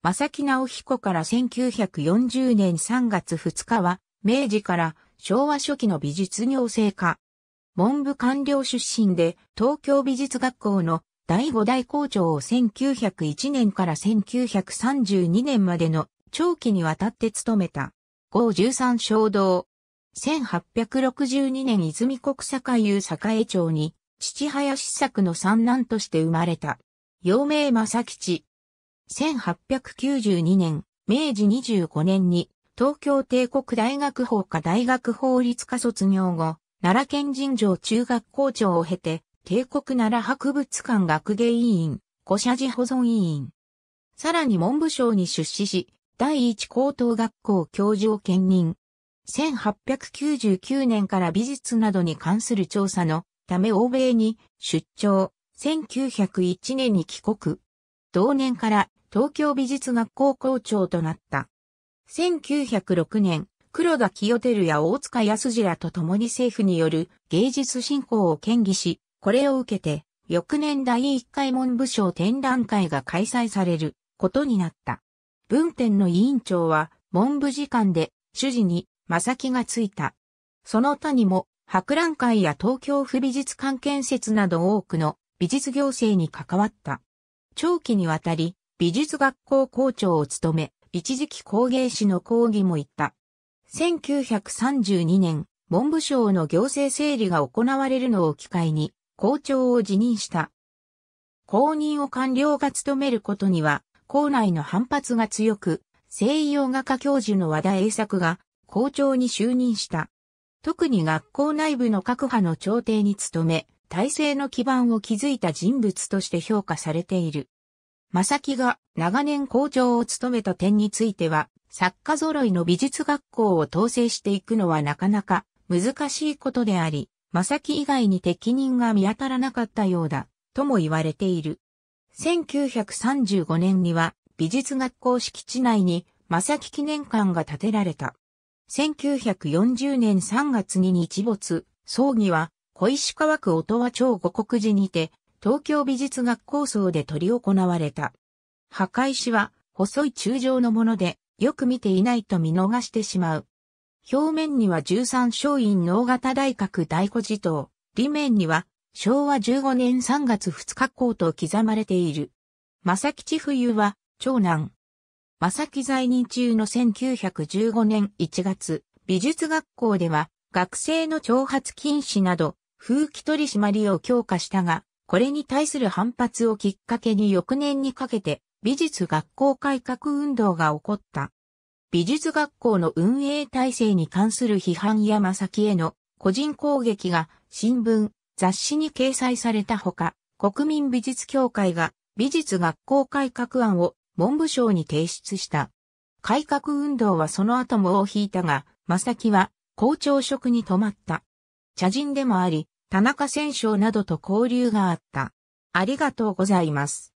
正木直彦から1940年3月2日は、明治から昭和初期の美術行政家。文部官僚出身で、東京美術学校の第五代校長を1901年から1932年までの長期にわたって務めた。号13衝動。1862年泉国坂遊栄町に、父林作の三男として生まれた。陽明正吉、1892年、明治25年に東京帝国大学法科大学法律科卒業後、奈良県人城中学校長を経て、帝国奈良博物館学芸委員、古社寺保存委員。さらに文部省に出資し、第一高等学校教授を兼任。1899年から美術などに関する調査のため欧米に出張、1901年に帰国。同年から東京美術学校校長となった。1906年、黒田清照や大塚康次らと共に政府による芸術振興を建議し、これを受けて、翌年第1回文部省展覧会が開催されることになった。文展の委員長は文部次官で主事に正木がついた。その他にも博覧会や東京府美術館建設など多くの美術行政に関わった。長期にわたり美術学校校長を務め、一時期工芸士の講義も行った。1932年、文部省の行政整理が行われるのを機会に、校長を辞任した。公認を官僚が務めることには、校内の反発が強く、西洋画家教授の和田栄作が校長に就任した。特に学校内部の各派の朝廷に努め、体制の基盤を築いた人物として評価されている。正木が長年校長を務めた点については、作家揃いの美術学校を統制していくのはなかなか難しいことであり、正木以外に適任が見当たらなかったようだ、とも言われている。1935年には美術学校敷地内に正木記念館が建てられた。1940年3月に日没、葬儀は小石川区音羽町五国寺にて東京美術学校層で取り行われた。墓石は細い柱状のもので、よく見ていないと見逃してしまう。表面には13松陰能型大閣大古寺塔、裏面には昭和15年3月2日校と刻まれている。正吉冬は長男。正木在任中の1915年1月、美術学校では学生の挑発禁止など、風紀取り締まりを強化したが、これに対する反発をきっかけに翌年にかけて美術学校改革運動が起こった。美術学校の運営体制に関する批判や正木への個人攻撃が新聞、雑誌に掲載されたほか、国民美術協会が美術学校改革案を文部省に提出した。改革運動はその後もを引いたが、正木は校長職に止まった。茶人でもあり、田中戦手などと交流があった。ありがとうございます。